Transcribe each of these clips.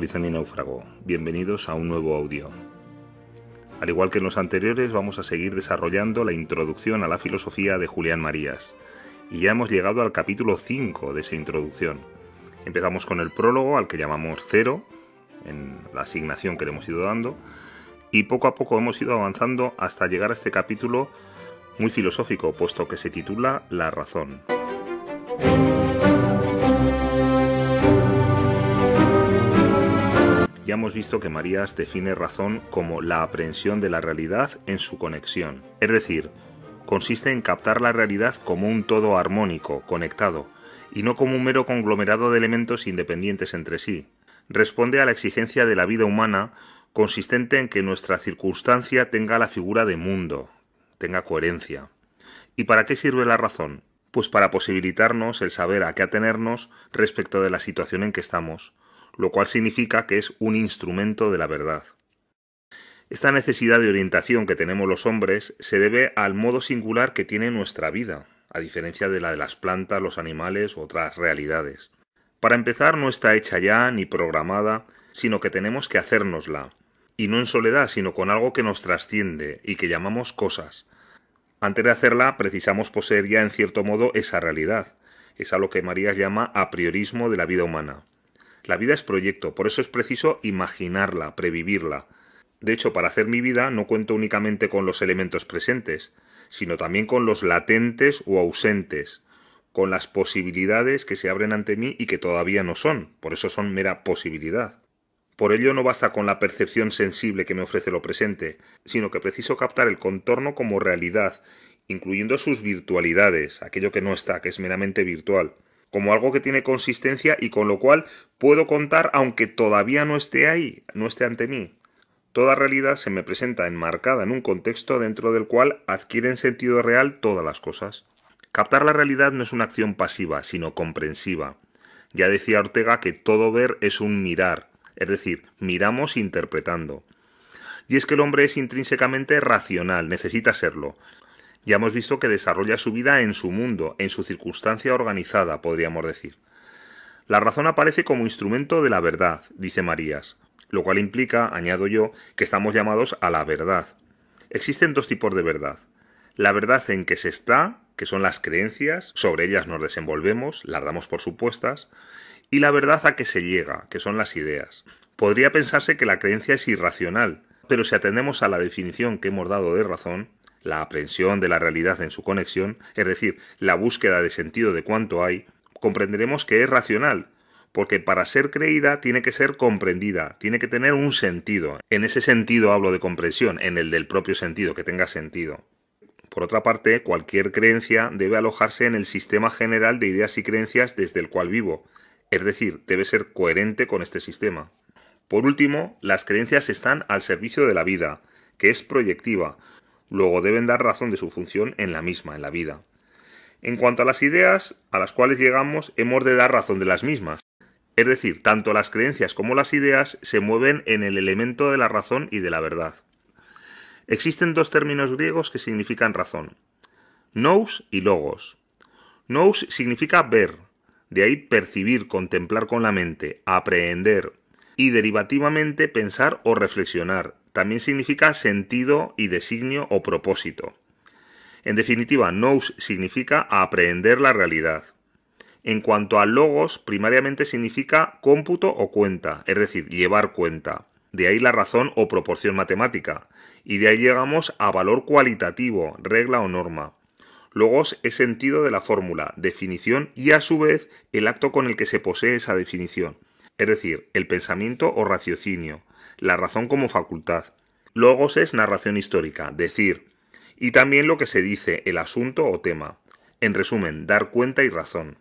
y Náufrago. Bienvenidos a un nuevo audio. Al igual que en los anteriores, vamos a seguir desarrollando la introducción a la filosofía de Julián Marías. Y ya hemos llegado al capítulo 5 de esa introducción. Empezamos con el prólogo, al que llamamos cero, en la asignación que le hemos ido dando, y poco a poco hemos ido avanzando hasta llegar a este capítulo muy filosófico, puesto que se titula La razón. hemos visto que Marías define razón como la aprehensión de la realidad en su conexión. Es decir, consiste en captar la realidad como un todo armónico, conectado, y no como un mero conglomerado de elementos independientes entre sí. Responde a la exigencia de la vida humana consistente en que nuestra circunstancia tenga la figura de mundo, tenga coherencia. ¿Y para qué sirve la razón? Pues para posibilitarnos el saber a qué atenernos respecto de la situación en que estamos, lo cual significa que es un instrumento de la verdad. Esta necesidad de orientación que tenemos los hombres se debe al modo singular que tiene nuestra vida, a diferencia de la de las plantas, los animales u otras realidades. Para empezar, no está hecha ya ni programada, sino que tenemos que hacérnosla, y no en soledad, sino con algo que nos trasciende y que llamamos cosas. Antes de hacerla, precisamos poseer ya en cierto modo esa realidad, es a lo que María llama a priorismo de la vida humana. La vida es proyecto, por eso es preciso imaginarla, previvirla. De hecho, para hacer mi vida no cuento únicamente con los elementos presentes, sino también con los latentes o ausentes, con las posibilidades que se abren ante mí y que todavía no son, por eso son mera posibilidad. Por ello no basta con la percepción sensible que me ofrece lo presente, sino que preciso captar el contorno como realidad, incluyendo sus virtualidades, aquello que no está, que es meramente virtual, como algo que tiene consistencia y con lo cual puedo contar aunque todavía no esté ahí, no esté ante mí. Toda realidad se me presenta enmarcada en un contexto dentro del cual adquieren sentido real todas las cosas. Captar la realidad no es una acción pasiva, sino comprensiva. Ya decía Ortega que todo ver es un mirar, es decir, miramos interpretando. Y es que el hombre es intrínsecamente racional, necesita serlo. Ya hemos visto que desarrolla su vida en su mundo, en su circunstancia organizada, podríamos decir. La razón aparece como instrumento de la verdad, dice Marías, lo cual implica, añado yo, que estamos llamados a la verdad. Existen dos tipos de verdad. La verdad en que se está, que son las creencias, sobre ellas nos desenvolvemos, las damos por supuestas, y la verdad a que se llega, que son las ideas. Podría pensarse que la creencia es irracional, pero si atendemos a la definición que hemos dado de razón, la aprehensión de la realidad en su conexión, es decir, la búsqueda de sentido de cuanto hay, comprenderemos que es racional, porque para ser creída tiene que ser comprendida, tiene que tener un sentido. En ese sentido hablo de comprensión, en el del propio sentido, que tenga sentido. Por otra parte, cualquier creencia debe alojarse en el sistema general de ideas y creencias desde el cual vivo, es decir, debe ser coherente con este sistema. Por último, las creencias están al servicio de la vida, que es proyectiva, luego deben dar razón de su función en la misma, en la vida. En cuanto a las ideas a las cuales llegamos, hemos de dar razón de las mismas. Es decir, tanto las creencias como las ideas se mueven en el elemento de la razón y de la verdad. Existen dos términos griegos que significan razón. Nous y logos. Nous significa ver, de ahí percibir, contemplar con la mente, aprehender y derivativamente pensar o reflexionar, también significa sentido y designio o propósito. En definitiva, nous significa aprehender la realidad. En cuanto a logos, primariamente significa cómputo o cuenta, es decir, llevar cuenta. De ahí la razón o proporción matemática. Y de ahí llegamos a valor cualitativo, regla o norma. Logos es sentido de la fórmula, definición y a su vez el acto con el que se posee esa definición, es decir, el pensamiento o raciocinio, la razón como facultad. Logos es narración histórica, decir, y también lo que se dice, el asunto o tema. En resumen, dar cuenta y razón.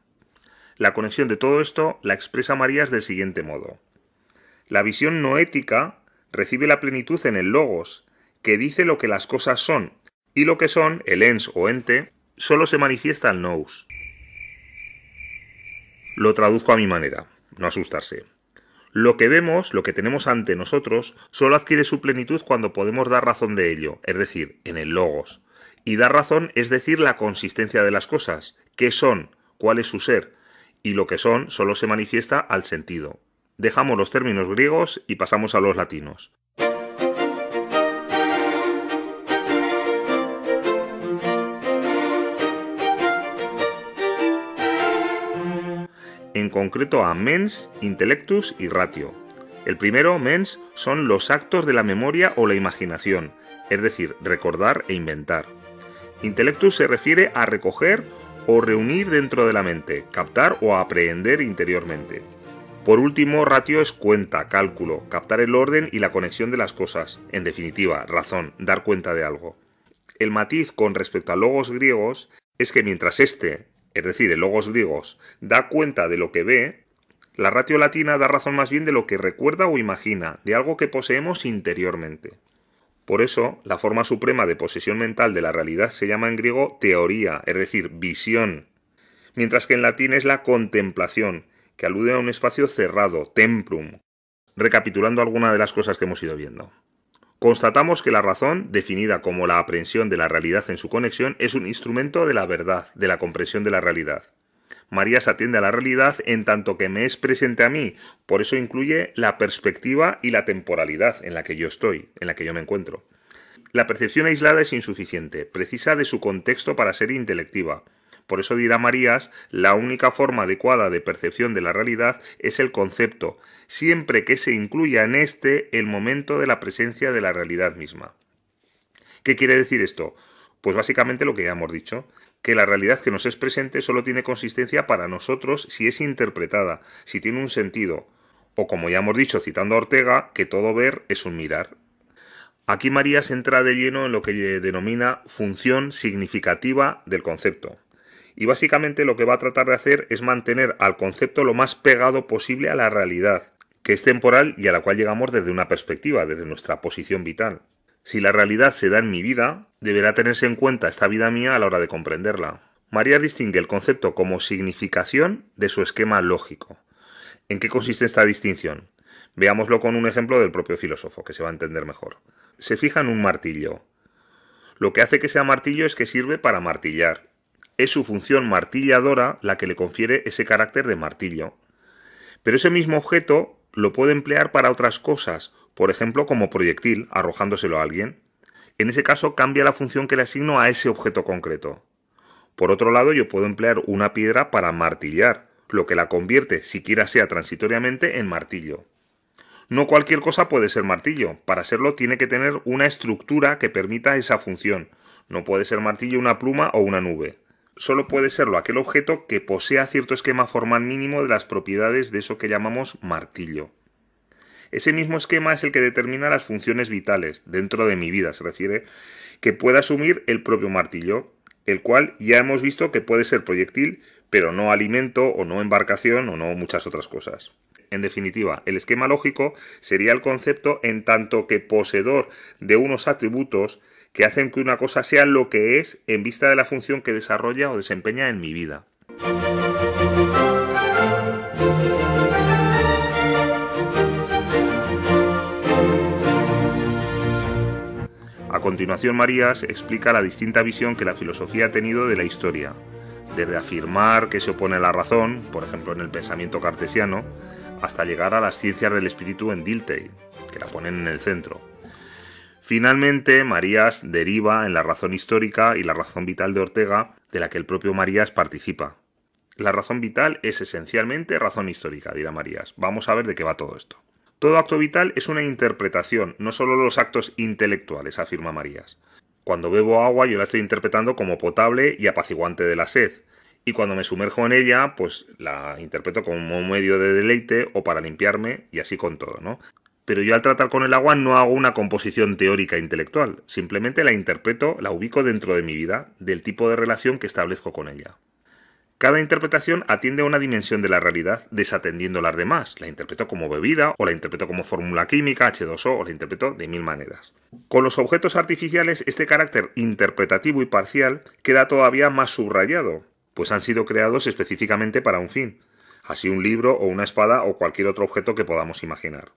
La conexión de todo esto la expresa Marías del siguiente modo. La visión no ética recibe la plenitud en el logos, que dice lo que las cosas son, y lo que son, el ens o ente, solo se manifiesta al nous. Lo traduzco a mi manera, no asustarse. Lo que vemos, lo que tenemos ante nosotros, solo adquiere su plenitud cuando podemos dar razón de ello, es decir, en el logos. Y dar razón es decir la consistencia de las cosas, qué son, cuál es su ser, y lo que son solo se manifiesta al sentido. Dejamos los términos griegos y pasamos a los latinos. en concreto a mens, intellectus y ratio. El primero, mens, son los actos de la memoria o la imaginación, es decir, recordar e inventar. Intellectus se refiere a recoger o reunir dentro de la mente, captar o aprehender interiormente. Por último, ratio es cuenta, cálculo, captar el orden y la conexión de las cosas, en definitiva, razón, dar cuenta de algo. El matiz con respecto a logos griegos es que mientras este es decir, el logos griegos, da cuenta de lo que ve, la ratio latina da razón más bien de lo que recuerda o imagina, de algo que poseemos interiormente. Por eso, la forma suprema de posesión mental de la realidad se llama en griego teoría, es decir, visión, mientras que en latín es la contemplación, que alude a un espacio cerrado, templum, recapitulando alguna de las cosas que hemos ido viendo. Constatamos que la razón, definida como la aprehensión de la realidad en su conexión, es un instrumento de la verdad, de la comprensión de la realidad. María atiende a la realidad en tanto que me es presente a mí, por eso incluye la perspectiva y la temporalidad en la que yo estoy, en la que yo me encuentro. La percepción aislada es insuficiente, precisa de su contexto para ser intelectiva. Por eso dirá Marías, la única forma adecuada de percepción de la realidad es el concepto, siempre que se incluya en este el momento de la presencia de la realidad misma. ¿Qué quiere decir esto? Pues básicamente lo que ya hemos dicho, que la realidad que nos es presente solo tiene consistencia para nosotros si es interpretada, si tiene un sentido, o como ya hemos dicho citando a Ortega, que todo ver es un mirar. Aquí María se entra de lleno en lo que denomina función significativa del concepto. Y básicamente lo que va a tratar de hacer es mantener al concepto lo más pegado posible a la realidad, que es temporal y a la cual llegamos desde una perspectiva, desde nuestra posición vital. Si la realidad se da en mi vida, deberá tenerse en cuenta esta vida mía a la hora de comprenderla. María distingue el concepto como significación de su esquema lógico. ¿En qué consiste esta distinción? Veámoslo con un ejemplo del propio filósofo, que se va a entender mejor. Se fija en un martillo. Lo que hace que sea martillo es que sirve para martillar. Es su función martilladora la que le confiere ese carácter de martillo. Pero ese mismo objeto lo puedo emplear para otras cosas, por ejemplo como proyectil, arrojándoselo a alguien. En ese caso cambia la función que le asigno a ese objeto concreto. Por otro lado, yo puedo emplear una piedra para martillar, lo que la convierte, siquiera sea transitoriamente, en martillo. No cualquier cosa puede ser martillo, para serlo tiene que tener una estructura que permita esa función. No puede ser martillo una pluma o una nube solo puede serlo aquel objeto que posea cierto esquema formal mínimo de las propiedades de eso que llamamos martillo. Ese mismo esquema es el que determina las funciones vitales, dentro de mi vida se refiere, que pueda asumir el propio martillo, el cual ya hemos visto que puede ser proyectil, pero no alimento o no embarcación o no muchas otras cosas. En definitiva, el esquema lógico sería el concepto en tanto que poseedor de unos atributos que hacen que una cosa sea lo que es en vista de la función que desarrolla o desempeña en mi vida. A continuación, Marías explica la distinta visión que la filosofía ha tenido de la historia, desde afirmar que se opone a la razón, por ejemplo en el pensamiento cartesiano, hasta llegar a las ciencias del espíritu en Dilthey, que la ponen en el centro. Finalmente, Marías deriva en la razón histórica y la razón vital de Ortega, de la que el propio Marías participa. La razón vital es esencialmente razón histórica, dirá Marías. Vamos a ver de qué va todo esto. Todo acto vital es una interpretación, no solo los actos intelectuales, afirma Marías. Cuando bebo agua yo la estoy interpretando como potable y apaciguante de la sed, y cuando me sumerjo en ella, pues la interpreto como un medio de deleite o para limpiarme y así con todo, ¿no? pero yo al tratar con el agua no hago una composición teórica intelectual, simplemente la interpreto, la ubico dentro de mi vida, del tipo de relación que establezco con ella. Cada interpretación atiende a una dimensión de la realidad desatendiendo las demás. La interpreto como bebida, o la interpreto como fórmula química, H2O, o la interpreto de mil maneras. Con los objetos artificiales, este carácter interpretativo y parcial queda todavía más subrayado, pues han sido creados específicamente para un fin, así un libro o una espada o cualquier otro objeto que podamos imaginar.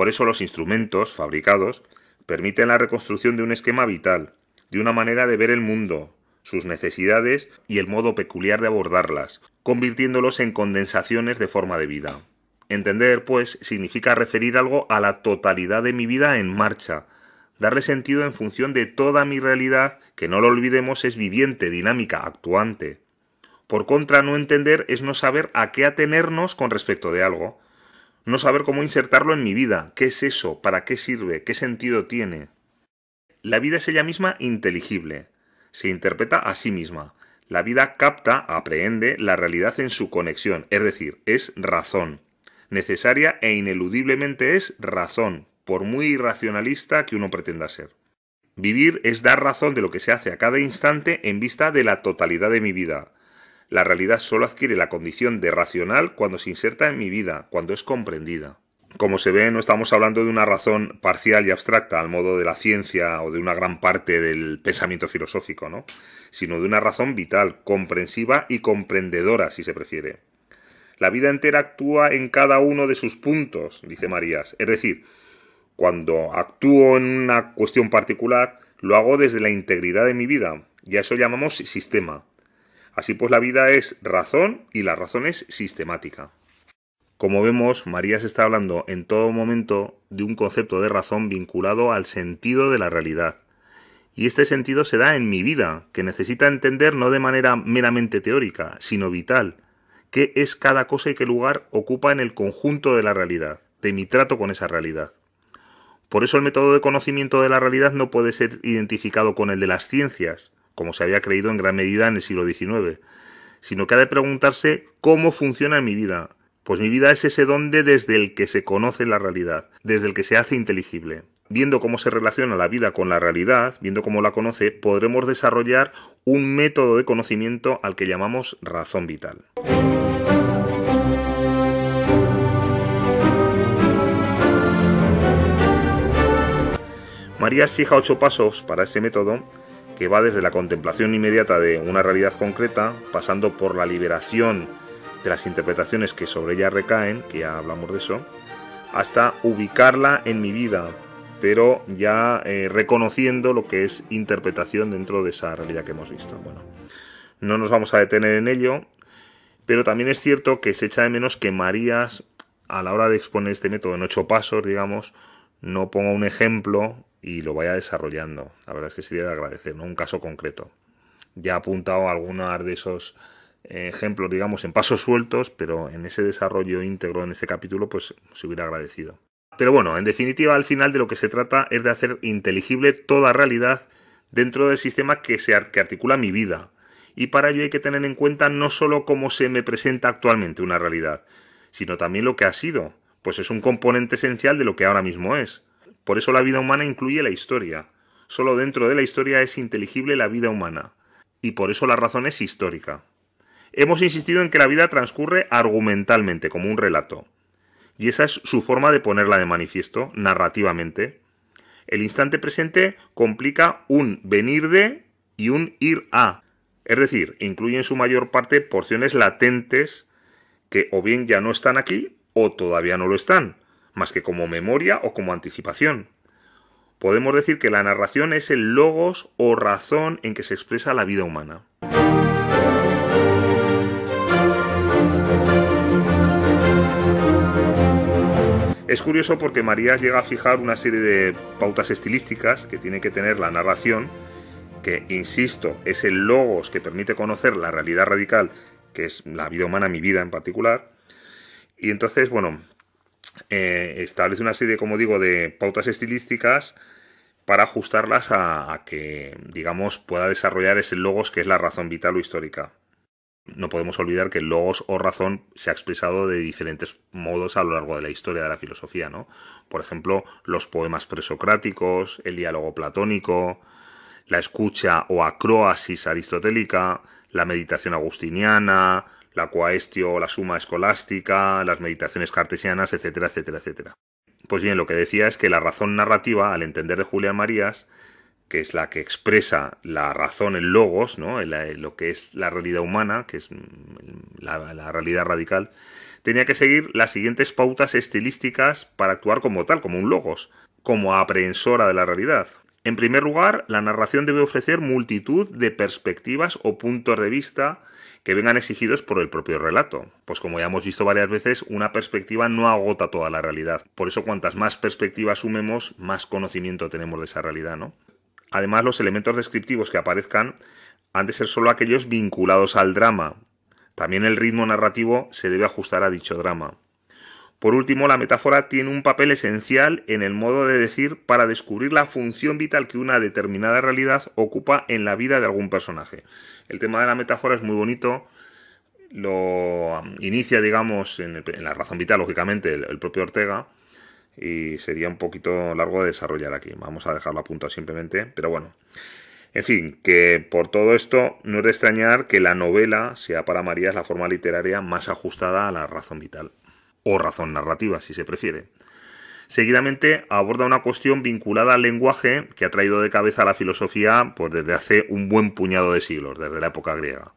Por eso los instrumentos fabricados permiten la reconstrucción de un esquema vital, de una manera de ver el mundo, sus necesidades y el modo peculiar de abordarlas, convirtiéndolos en condensaciones de forma de vida. Entender, pues, significa referir algo a la totalidad de mi vida en marcha, darle sentido en función de toda mi realidad, que no lo olvidemos es viviente, dinámica, actuante. Por contra, no entender es no saber a qué atenernos con respecto de algo, no saber cómo insertarlo en mi vida, qué es eso, para qué sirve, qué sentido tiene. La vida es ella misma inteligible, se interpreta a sí misma. La vida capta, aprehende la realidad en su conexión, es decir, es razón. Necesaria e ineludiblemente es razón, por muy irracionalista que uno pretenda ser. Vivir es dar razón de lo que se hace a cada instante en vista de la totalidad de mi vida, la realidad solo adquiere la condición de racional cuando se inserta en mi vida, cuando es comprendida. Como se ve, no estamos hablando de una razón parcial y abstracta al modo de la ciencia o de una gran parte del pensamiento filosófico, ¿no? sino de una razón vital, comprensiva y comprendedora, si se prefiere. La vida entera actúa en cada uno de sus puntos, dice Marías. Es decir, cuando actúo en una cuestión particular, lo hago desde la integridad de mi vida, y a eso llamamos sistema. Así pues la vida es razón y la razón es sistemática. Como vemos, María se está hablando en todo momento de un concepto de razón vinculado al sentido de la realidad. Y este sentido se da en mi vida, que necesita entender no de manera meramente teórica, sino vital, qué es cada cosa y qué lugar ocupa en el conjunto de la realidad, de mi trato con esa realidad. Por eso el método de conocimiento de la realidad no puede ser identificado con el de las ciencias, como se había creído en gran medida en el siglo XIX, sino que ha de preguntarse cómo funciona mi vida. Pues mi vida es ese donde desde el que se conoce la realidad, desde el que se hace inteligible. Viendo cómo se relaciona la vida con la realidad, viendo cómo la conoce, podremos desarrollar un método de conocimiento al que llamamos razón vital. Marías fija ocho pasos para este método que va desde la contemplación inmediata de una realidad concreta, pasando por la liberación de las interpretaciones que sobre ella recaen, que ya hablamos de eso, hasta ubicarla en mi vida, pero ya eh, reconociendo lo que es interpretación dentro de esa realidad que hemos visto. Bueno, no nos vamos a detener en ello, pero también es cierto que se echa de menos que Marías, a la hora de exponer este método en ocho pasos, digamos, no ponga un ejemplo y lo vaya desarrollando. La verdad es que sería de agradecer, ¿no? Un caso concreto. Ya he apuntado algunos de esos eh, ejemplos, digamos, en pasos sueltos, pero en ese desarrollo íntegro en este capítulo, pues se hubiera agradecido. Pero bueno, en definitiva, al final de lo que se trata es de hacer inteligible toda realidad dentro del sistema que, se, articula mi vida. Y para ello hay que tener en cuenta no solo cómo se me presenta actualmente una realidad, sino también lo que ha sido, pues es un componente esencial de lo que ahora mismo es. Por eso la vida humana incluye la historia. Solo dentro de la historia es inteligible la vida humana. Y por eso la razón es histórica. Hemos insistido en que la vida transcurre argumentalmente, como un relato. Y esa es su forma de ponerla de manifiesto, narrativamente. El instante presente complica un venir de y un ir a. Es decir, incluye en su mayor parte porciones latentes que o bien ya no están aquí o todavía no lo están, más que como memoria o como anticipación. Podemos decir que la narración es el logos o razón en que se expresa la vida humana. Es curioso porque Marías llega a fijar una serie de pautas estilísticas que tiene que tener la narración, que, insisto, es el logos que permite conocer la realidad radical, que es la vida humana, mi vida en particular. Y entonces, bueno, eh, establece una serie, como digo, de pautas estilísticas para ajustarlas a, que, digamos, pueda desarrollar ese logos que es la razón vital o histórica. No podemos olvidar que el logos o razón se ha expresado de diferentes modos a lo largo de la historia de la filosofía, ¿no? Por ejemplo, los poemas presocráticos, el diálogo platónico, la escucha o acroasis aristotélica, la meditación agustiniana, la coaestio, la suma escolástica, las meditaciones cartesianas, etcétera, etcétera, etcétera. Pues bien, lo que decía es que la razón narrativa, al entender de Julián Marías, que es la que expresa la razón en logos, ¿no? en lo que es la realidad humana, que es mm, la, la, realidad radical, tenía que seguir las siguientes pautas estilísticas para actuar como tal, como un logos, como aprehensora de la realidad. En primer lugar, la narración debe ofrecer multitud de perspectivas o puntos de vista que vengan exigidos por el propio relato. Pues como ya hemos visto varias veces, una perspectiva no agota toda la realidad. Por eso cuantas más perspectivas sumemos, más conocimiento tenemos de esa realidad, ¿no? Además, los elementos descriptivos que aparezcan han de ser solo aquellos vinculados al drama. También el ritmo narrativo se debe ajustar a dicho drama. Por último, la metáfora tiene un papel esencial en el modo de decir para descubrir la función vital que una determinada realidad ocupa en la vida de algún personaje. El tema de la metáfora es muy bonito, lo um, inicia, digamos, en, la razón vital, lógicamente, el, propio Ortega, y sería un poquito largo de desarrollar aquí. Vamos a dejarlo a punto simplemente, pero bueno. En fin, que por todo esto no es de extrañar que la novela sea para María la forma literaria más ajustada a la razón vital o razón narrativa, si se prefiere. Seguidamente aborda una cuestión vinculada al lenguaje que ha traído de cabeza a la filosofía pues, desde hace un buen puñado de siglos, desde la época griega,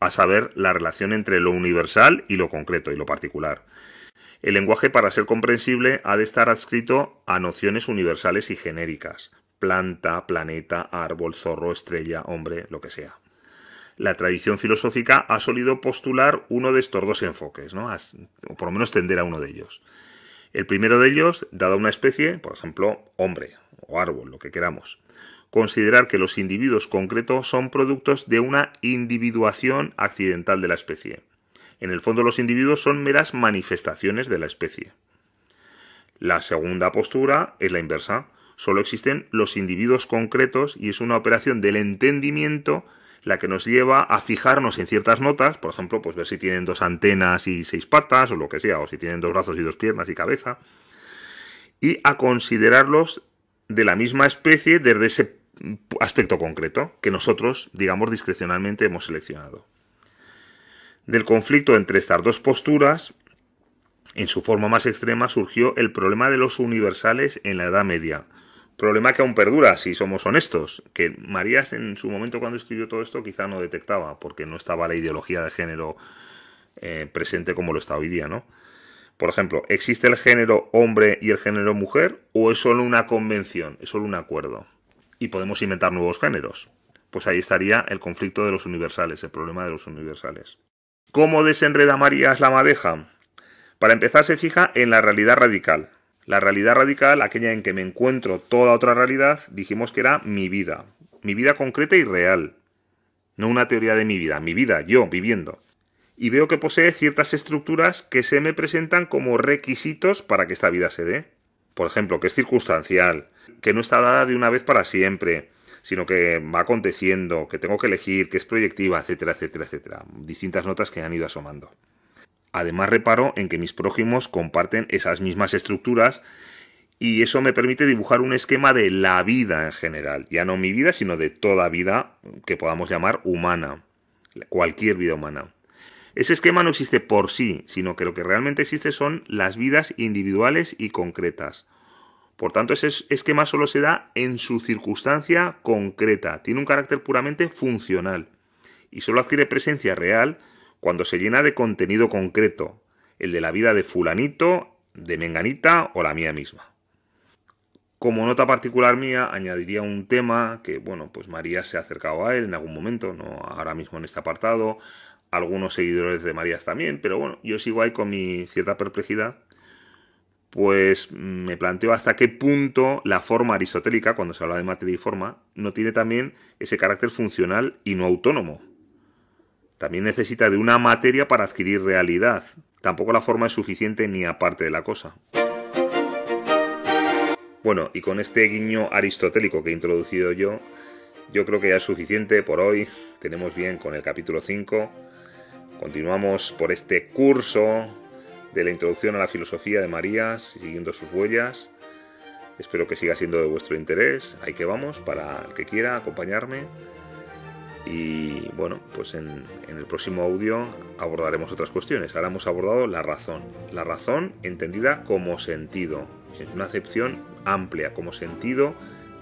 a saber, la relación entre lo universal y lo concreto y lo particular. El lenguaje, para ser comprensible, ha de estar adscrito a nociones universales y genéricas, planta, planeta, árbol, zorro, estrella, hombre, lo que sea la tradición filosófica ha solido postular uno de estos dos enfoques, ¿no? o por lo menos tender a uno de ellos. El primero de ellos, dada una especie, por ejemplo, hombre o árbol, lo que queramos, considerar que los individuos concretos son productos de una individuación accidental de la especie. En el fondo los individuos son meras manifestaciones de la especie. La segunda postura es la inversa. Solo existen los individuos concretos y es una operación del entendimiento la que nos lleva a fijarnos en ciertas notas, por ejemplo, pues ver si tienen dos antenas y seis patas, o lo que sea, o si tienen dos brazos y dos piernas y cabeza, y a considerarlos de la misma especie desde ese aspecto concreto que nosotros, digamos, discrecionalmente hemos seleccionado. Del conflicto entre estas dos posturas, en su forma más extrema, surgió el problema de los universales en la Edad Media, Problema que aún perdura, si somos honestos, que Marías en su momento cuando escribió todo esto quizá no detectaba, porque no estaba la ideología de género eh, presente como lo está hoy día, ¿no? Por ejemplo, ¿existe el género hombre y el género mujer o es solo una convención, es solo un acuerdo? Y podemos inventar nuevos géneros. Pues ahí estaría el conflicto de los universales, el problema de los universales. ¿Cómo desenreda Marías la madeja? Para empezar se fija en la realidad radical, la realidad radical, aquella en que me encuentro toda otra realidad, dijimos que era mi vida, mi vida concreta y real. No una teoría de mi vida, mi vida, yo viviendo. Y veo que posee ciertas estructuras que se me presentan como requisitos para que esta vida se dé. Por ejemplo, que es circunstancial, que no está dada de una vez para siempre, sino que va aconteciendo, que tengo que elegir, que es proyectiva, etcétera, etcétera, etcétera. Distintas notas que han ido asomando. Además reparo en que mis prójimos comparten esas mismas estructuras y eso me permite dibujar un esquema de la vida en general, ya no mi vida, sino de toda vida que podamos llamar humana, cualquier vida humana. Ese esquema no existe por sí, sino que lo que realmente existe son las vidas individuales y concretas. Por tanto, ese esquema solo se da en su circunstancia concreta, tiene un carácter puramente funcional y solo adquiere presencia real cuando se llena de contenido concreto, el de la vida de fulanito, de menganita o la mía misma. Como nota particular mía, añadiría un tema que, bueno, pues María se ha acercado a él en algún momento, no ahora mismo en este apartado, algunos seguidores de Marías también, pero bueno, yo sigo ahí con mi cierta perplejidad, pues me planteo hasta qué punto la forma aristotélica, cuando se habla de materia y forma, no tiene también ese carácter funcional y no autónomo, también necesita de una materia para adquirir realidad. Tampoco la forma es suficiente ni aparte de la cosa. Bueno, y con este guiño aristotélico que he introducido yo, yo creo que ya es suficiente por hoy. Tenemos bien con el capítulo 5. Continuamos por este curso de la introducción a la filosofía de Marías, siguiendo sus huellas. Espero que siga siendo de vuestro interés. Ahí que vamos, para el que quiera acompañarme. Y bueno, pues en, el próximo audio abordaremos otras cuestiones. Ahora hemos abordado la razón. La razón entendida como sentido. Es una acepción amplia, como sentido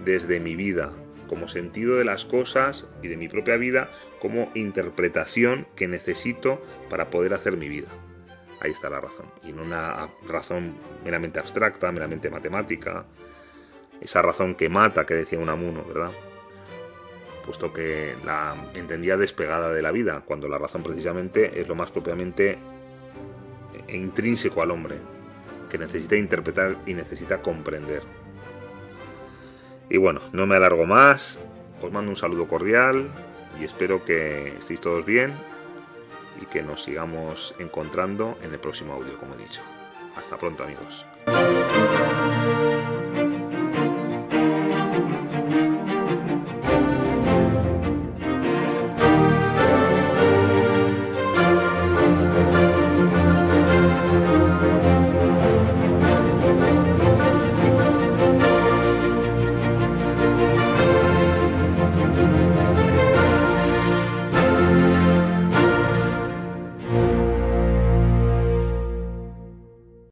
desde mi vida, como sentido de las cosas y de mi propia vida, como interpretación que necesito para poder hacer mi vida. Ahí está la razón. Y no una razón meramente abstracta, meramente matemática. Esa razón que mata, que decía un Unamuno, ¿verdad? puesto que la entendía despegada de la vida, cuando la razón precisamente es lo más propiamente intrínseco al hombre, que necesita interpretar y necesita comprender. Y bueno, no me alargo más, os mando un saludo cordial y espero que estéis todos bien y que nos sigamos encontrando en el próximo audio, como he dicho. Hasta pronto amigos.